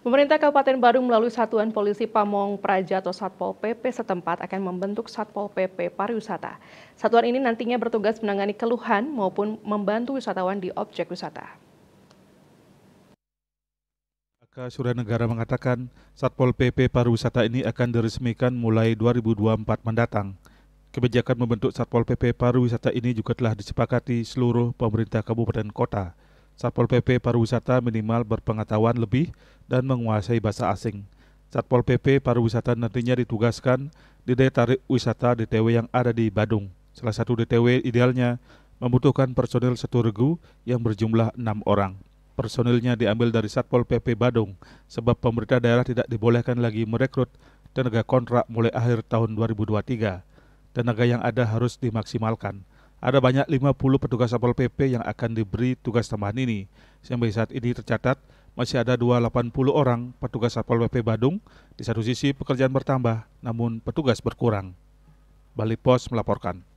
Pemerintah Kabupaten Badung melalui Satuan Polisi Pamong Praja atau Satpol PP setempat akan membentuk Satpol PP Pariwisata. Satuan ini nantinya bertugas menangani keluhan maupun membantu wisatawan di objek wisata. Aka Negara mengatakan Satpol PP Pariwisata ini akan diresmikan mulai 2024 mendatang. Kebijakan membentuk Satpol PP Pariwisata ini juga telah disepakati seluruh pemerintah kabupaten kota. Satpol PP Pariwisata minimal berpengetahuan lebih dan menguasai bahasa asing. Satpol PP Pariwisata nantinya ditugaskan di daya tarik wisata DTW yang ada di Badung. Salah satu DTW idealnya membutuhkan personil satu regu yang berjumlah enam orang. Personilnya diambil dari Satpol PP Badung sebab pemerintah daerah tidak dibolehkan lagi merekrut tenaga kontrak mulai akhir tahun 2023. Tenaga yang ada harus dimaksimalkan ada banyak 50 petugas Satpol PP yang akan diberi tugas tambahan ini. Sampai saat ini tercatat masih ada 280 orang petugas Satpol PP Badung. Di satu sisi pekerjaan bertambah, namun petugas berkurang. Bali Pos melaporkan.